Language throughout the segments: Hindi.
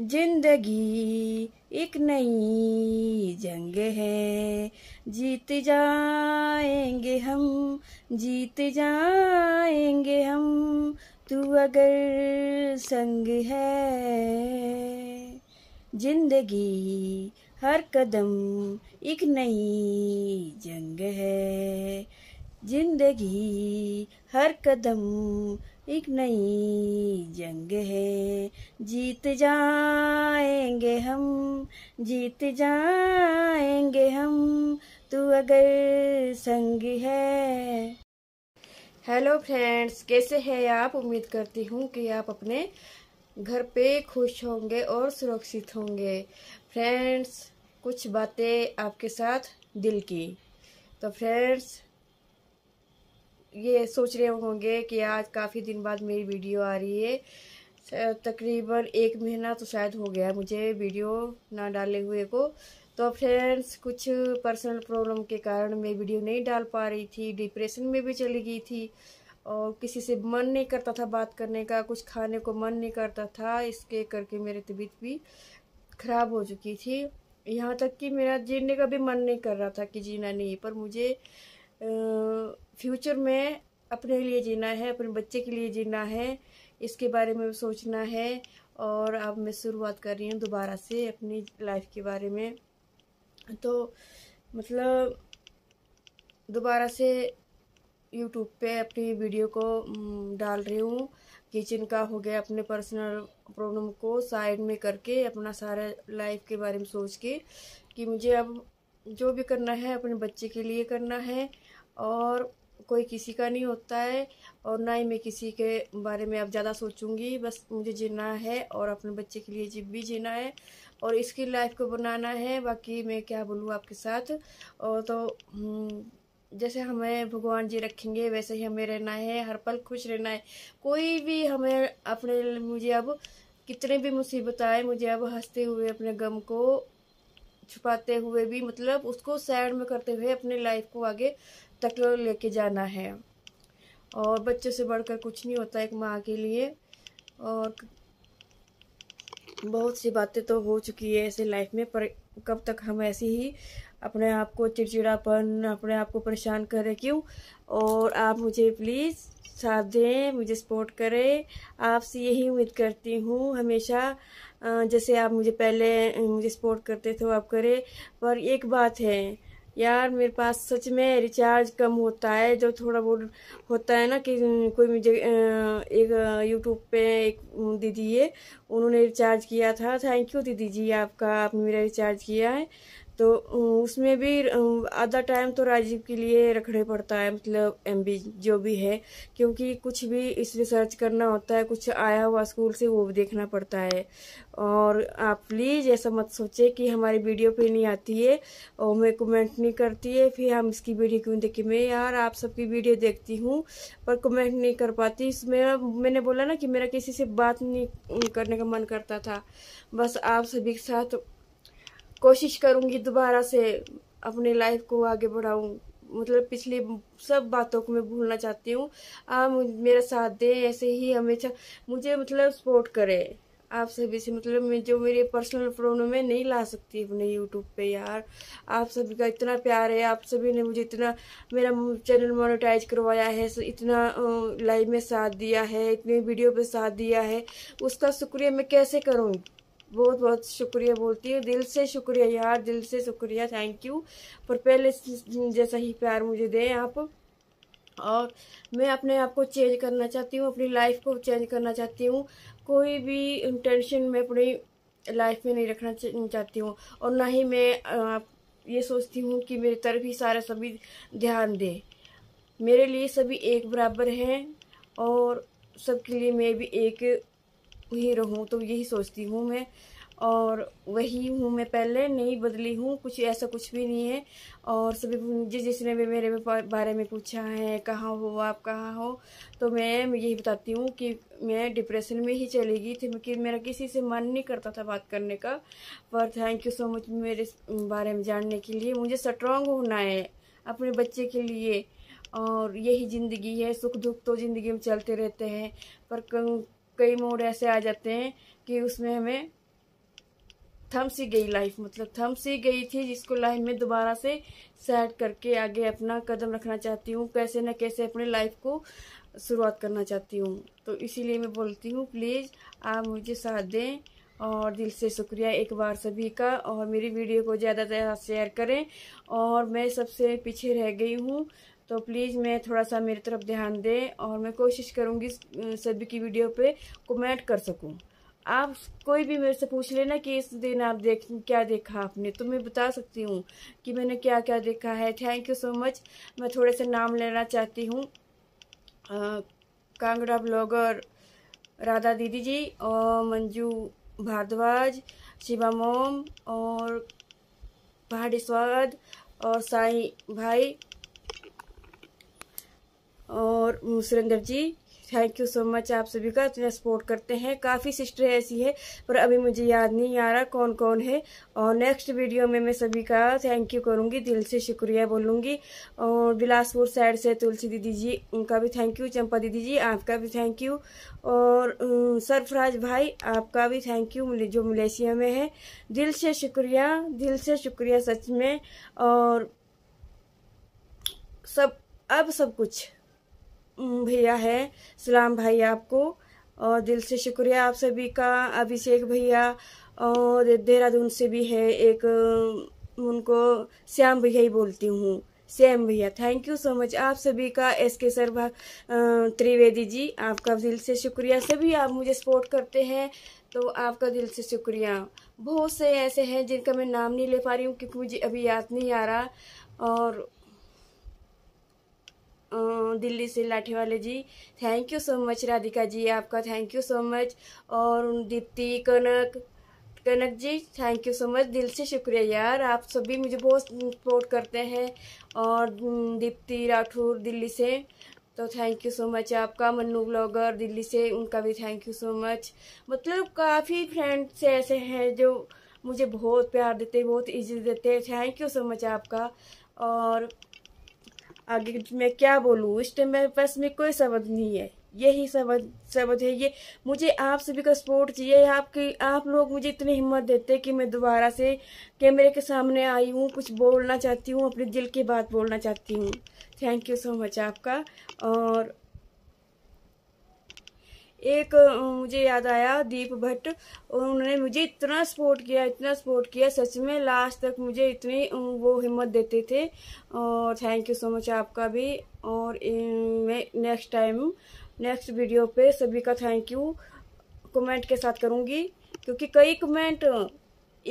जिंदगी एक नई जंग है जीत जाएंगे हम जीत जाएंगे हम तू अगर संग है जिंदगी हर कदम एक नई जंग है जिंदगी हर कदम एक नई जंग है जीत जाएंगे हम जीत जाएंगे हम तू अगर संग है हेलो फ्रेंड्स कैसे हैं आप उम्मीद करती हूँ कि आप अपने घर पे खुश होंगे और सुरक्षित होंगे फ्रेंड्स कुछ बातें आपके साथ दिल की तो फ्रेंड्स ये सोच रहे होंगे कि आज काफ़ी दिन बाद मेरी वीडियो आ रही है तकरीबन एक महीना तो शायद हो गया मुझे वीडियो ना डाले हुए को तो फ्रेंड्स कुछ पर्सनल प्रॉब्लम के कारण मैं वीडियो नहीं डाल पा रही थी डिप्रेशन में भी चली गई थी और किसी से मन नहीं करता था बात करने का कुछ खाने को मन नहीं करता था इसके करके मेरी तबीयत भी ख़राब हो चुकी थी यहाँ तक कि मेरा जीने का भी मन नहीं कर रहा था कि जीना नहीं पर मुझे फ्यूचर में अपने लिए जीना है अपने बच्चे के लिए जीना है इसके बारे में सोचना है और अब मैं शुरुआत कर रही हूँ दोबारा से अपनी लाइफ के बारे में तो मतलब दोबारा से यूट्यूब पे अपनी वीडियो को डाल रही हूँ किचन का हो गया अपने पर्सनल प्रॉब्लम को साइड में करके अपना सारा लाइफ के बारे में सोच के कि मुझे अब जो भी करना है अपने बच्चे के लिए करना है और कोई किसी का नहीं होता है और ना ही मैं किसी के बारे में अब ज़्यादा सोचूंगी बस मुझे जीना है और अपने बच्चे के लिए जी भी जीना है और इसकी लाइफ को बनाना है बाकी मैं क्या बोलूँ आपके साथ और तो हम्म, जैसे हमें भगवान जी रखेंगे वैसे ही हमें रहना है हर पल खुश रहना है कोई भी हमें अपने मुझे अब कितने भी मुसीबत आए मुझे अब हंसते हुए अपने गम को छुपाते हुए भी मतलब उसको सैड में करते हुए अपने लाइफ को आगे तक लेके जाना है और बच्चों से बढ़कर कुछ नहीं होता एक माँ के लिए और बहुत सी बातें तो हो चुकी है ऐसे लाइफ में पर कब तक हम ऐसे ही अपने आप को चिड़चिड़ापन अपने आप को परेशान करें क्यों और आप मुझे प्लीज़ साथ दें मुझे सपोर्ट करें आपसे यही उम्मीद करती हूँ हमेशा जैसे आप मुझे पहले मुझे सपोर्ट करते थे आप करें पर एक बात है यार मेरे पास सच में रिचार्ज कम होता है जो थोड़ा बहुत होता है ना कि कोई मुझे एक यूट्यूब पे एक दीदी है उन्होंने रिचार्ज किया था थैंक यू दीदी जी आपका आपने मेरा रिचार्ज किया है तो उसमें भी आधा टाइम तो राजीव के लिए रखने पड़ता है मतलब एम जो भी है क्योंकि कुछ भी इस रिसर्च करना होता है कुछ आया हुआ स्कूल से वो भी देखना पड़ता है और आप प्लीज़ ऐसा मत सोचे कि हमारी वीडियो पे नहीं आती है और हमें कमेंट नहीं करती है फिर हम इसकी वीडियो क्यों देखें मैं यार आप सबकी वीडियो देखती हूँ पर कमेंट नहीं कर पाती इसमें मैंने बोला ना कि मेरा किसी से बात नहीं करने का मन करता था बस आप सभी के साथ कोशिश करूंगी दोबारा से अपने लाइफ को आगे बढ़ाऊं मतलब पिछली सब बातों को मैं भूलना चाहती हूँ आप मेरा साथ दें ऐसे ही हमेशा मुझे मतलब सपोर्ट करें आप सभी से मतलब मैं जो मेरे पर्सनल प्रॉब्लम है नहीं ला सकती अपने यूट्यूब पे यार आप सभी का इतना प्यार है आप सभी ने मुझे इतना मेरा चैनल मोनेटाइज करवाया है इतना लाइव में साथ दिया है इतने वीडियो पे साथ दिया है उसका शुक्रिया मैं कैसे करूँगी बहुत बहुत शुक्रिया बोलती है दिल से शुक्रिया यार दिल से शुक्रिया थैंक यू पर पहले जैसा ही प्यार मुझे दें आप और मैं अपने आप को चेंज करना चाहती हूँ अपनी लाइफ को चेंज करना चाहती हूँ कोई भी टेंशन मैं अपनी लाइफ में नहीं रखना चाहती हूँ और ना ही मैं ये सोचती हूँ कि मेरी तरफ ही सारा सभी ध्यान दें मेरे लिए सभी एक बराबर हैं और सबके लिए मैं भी एक ही रहूँ तो यही सोचती हूँ मैं और वही हूँ मैं पहले नहीं बदली हूँ कुछ ऐसा कुछ भी नहीं है और सभी जिस जिसने भी मेरे बारे में पूछा है कहाँ हो आप कहाँ हो तो मैं यही बताती हूँ कि मैं डिप्रेशन में ही चली गई थी कि मेरा किसी से मन नहीं करता था बात करने का पर थैंक यू सो मच मेरे बारे में जानने के लिए मुझे स्ट्रांग होना है अपने बच्चे के लिए और यही ज़िंदगी है सुख दुख तो ज़िंदगी में चलते रहते हैं पर कई मोड़ ऐसे आ जाते हैं कि उसमें हमें थम सी गई लाइफ मतलब थम सी गई थी जिसको लाइफ में दोबारा से सेट करके आगे अपना कदम रखना चाहती हूँ कैसे ना कैसे अपने लाइफ को शुरुआत करना चाहती हूँ तो इसीलिए मैं बोलती हूँ प्लीज़ आप मुझे साथ दें और दिल से शुक्रिया एक बार सभी का और मेरी वीडियो को ज़्यादा से ज़्यादा शेयर करें और मैं सबसे पीछे रह गई हूँ तो प्लीज़ मैं थोड़ा सा मेरी तरफ ध्यान दें और मैं कोशिश करूँगी सभी की वीडियो पे कमेंट कर सकूँ आप कोई भी मेरे से पूछ लेना कि इस दिन आप देख क्या देखा आपने तो मैं बता सकती हूँ कि मैंने क्या क्या देखा है थैंक यू सो मच मैं थोड़े से नाम लेना चाहती हूँ कांगड़ा ब्लॉगर राधा दीदी जी और मंजू भारद्वाज शिवा मोम और पहाड़ी स्वाद और साई भाई और Surendra ji thank you so much आप सभी का इतना सपोर्ट करते हैं काफ़ी सिस्टर ऐसी है पर अभी मुझे याद नहीं आ रहा कौन कौन है और नेक्स्ट वीडियो में मैं सभी का थैंक यू करूँगी दिल से शुक्रिया बोलूँगी और बिलासपुर साइड से तुलसी दीदी जी उनका भी थैंक यू चंपा दीदी जी आपका भी थैंक यू और सरफराज भाई आपका भी थैंक यू जो मलेशिया में है दिल से शुक्रिया दिल से शुक्रिया सच में और सब अब सब कुछ भैया है सलाम भाई आपको और दिल से शुक्रिया आप सभी का अभिषेक भैया और देहरादून से भी है एक उनको श्याम भैया ही बोलती हूँ श्याम भैया थैंक यू सो मच आप सभी का एस के सर त्रिवेदी जी आपका दिल से शुक्रिया सभी आप मुझे सपोर्ट करते हैं तो आपका दिल से शुक्रिया बहुत से ऐसे हैं जिनका मैं नाम नहीं ले पा रही हूँ क्योंकि मुझे अभी याद नहीं आ रहा और दिल्ली से Lathiwale ji thank you so much Radhika ji आपका थैंक यू सो मच और Deepti Kanak Kanak ji thank you so much दिल से शुक्रिया यार आप सभी मुझे बहुत सपोर्ट करते हैं और दीप्ति राठौर दिल्ली से तो थैंक यू सो मच आपका मन्नू ब्लॉगर दिल्ली से उनका भी थैंक यू सो मच मतलब काफ़ी फ्रेंड्स ऐसे हैं जो मुझे बहुत प्यार देते बहुत इज्जत देते थैंक यू सो मच आपका और आगे मैं क्या बोलूँ इस टाइम मेरे पास में कोई शब्द नहीं है यही शब्द शब्द है ये मुझे आप सभी का सपोर्ट चाहिए आपकी आप लोग मुझे इतनी हिम्मत देते कि मैं दोबारा से कैमरे के सामने आई हूँ कुछ बोलना चाहती हूँ अपने दिल की बात बोलना चाहती हूँ थैंक यू सो मच आपका और एक मुझे याद आया दीप भट्ट और उन्होंने मुझे इतना सपोर्ट किया इतना सपोर्ट किया सच में लास्ट तक मुझे इतनी वो हिम्मत देते थे और थैंक यू सो मच आपका भी और मैं नेक्स्ट टाइम नेक्स्ट वीडियो पे सभी का थैंक यू कमेंट के साथ करूँगी क्योंकि कई कमेंट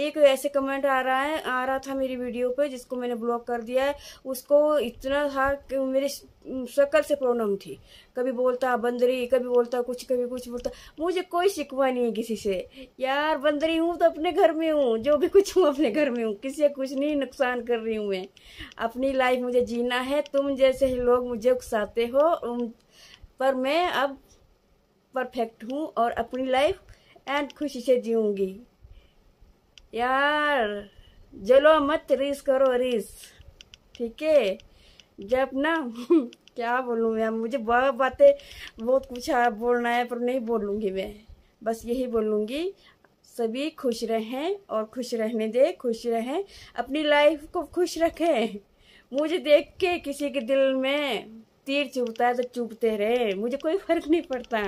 एक ऐसे कमेंट आ रहा है आ रहा था मेरी वीडियो पे जिसको मैंने ब्लॉक कर दिया है उसको इतना था कि मेरे शक्ल से प्रॉब्लम थी कभी बोलता बंदरी कभी बोलता कुछ कभी कुछ बोलता मुझे कोई शिकवा नहीं है किसी से यार बंदरी हूँ तो अपने घर में हूँ जो भी कुछ हूँ अपने घर में हूँ किसी को कुछ नहीं नुकसान कर रही हूँ मैं अपनी लाइफ मुझे जीना है तुम जैसे ही लोग मुझे उकसाते हो पर मैं अब परफेक्ट हूँ और अपनी लाइफ एंड खुशी से जीऊँगी यार जलो मत रीस करो रीस ठीक है जब ना क्या बोलूँ यार मुझे बहुत बातें बहुत कुछ बोलना है पर नहीं बोलूँगी मैं बस यही बोलूँगी सभी खुश रहें और खुश रहने दे खुश रहें अपनी लाइफ को खुश रखें मुझे देख के किसी के दिल में तीर चुभता है तो चुभते रहे मुझे कोई फर्क नहीं पड़ता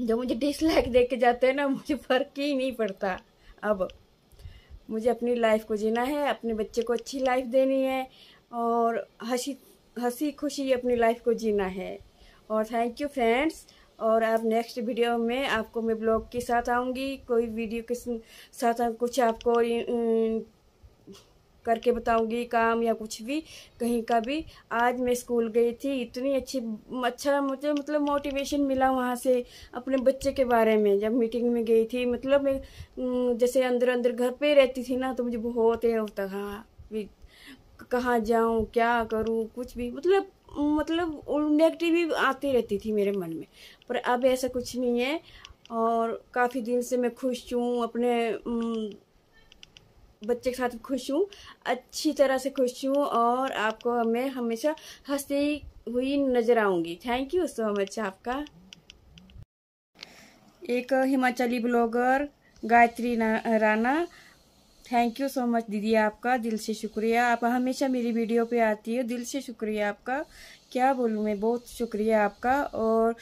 जो मुझे डिसलाइक देख के जाते हैं ना मुझे फर्क ही नहीं पड़ता अब मुझे अपनी लाइफ को जीना है अपने बच्चे को अच्छी लाइफ देनी है और हंसी हंसी खुशी अपनी लाइफ को जीना है और थैंक यू फ्रेंड्स और अब नेक्स्ट वीडियो में आपको मैं ब्लॉग के साथ आऊँगी कोई वीडियो के साथ कुछ आपको करके बताऊंगी काम या कुछ भी कहीं का भी आज मैं स्कूल गई थी इतनी अच्छी अच्छा मुझे मतलब मोटिवेशन मिला वहाँ से अपने बच्चे के बारे में जब मीटिंग में गई थी मतलब मैं जैसे अंदर अंदर घर पे रहती थी ना तो मुझे बहुत है होता था भी कहाँ जाऊँ क्या करूँ कुछ भी मतलब मतलब नेगेटिव भी आती रहती थी मेरे मन में पर अब ऐसा कुछ नहीं है और काफ़ी दिन से मैं खुश हूँ अपने बच्चे के साथ खुश हूँ अच्छी तरह से खुश हूँ और आपको मैं हमेशा हंसती हुई नजर आऊँगी थैंक यू सो मच आपका एक Himachali blogger Gayatri Rana thank you so much दीदी आपका दिल से शुक्रिया आप हमेशा मेरी वीडियो पे आती हो दिल से शुक्रिया आपका क्या बोलूँ मैं बहुत शुक्रिया आपका और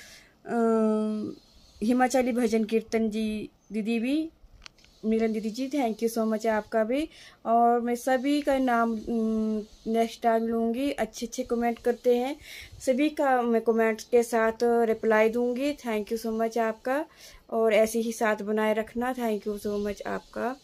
हिमाचली भजन कीर्तन जी दीदी भी मिलन दीदी ji thank you so much आपका भी और मैं सभी का नाम नेक्स्ट टाइम लूँगी अच्छे अच्छे कमेंट करते हैं सभी का मैं कमेंट के साथ रिप्लाई दूँगी थैंक यू सो मच आपका और ऐसे ही साथ बनाए रखना थैंक यू सो मच आपका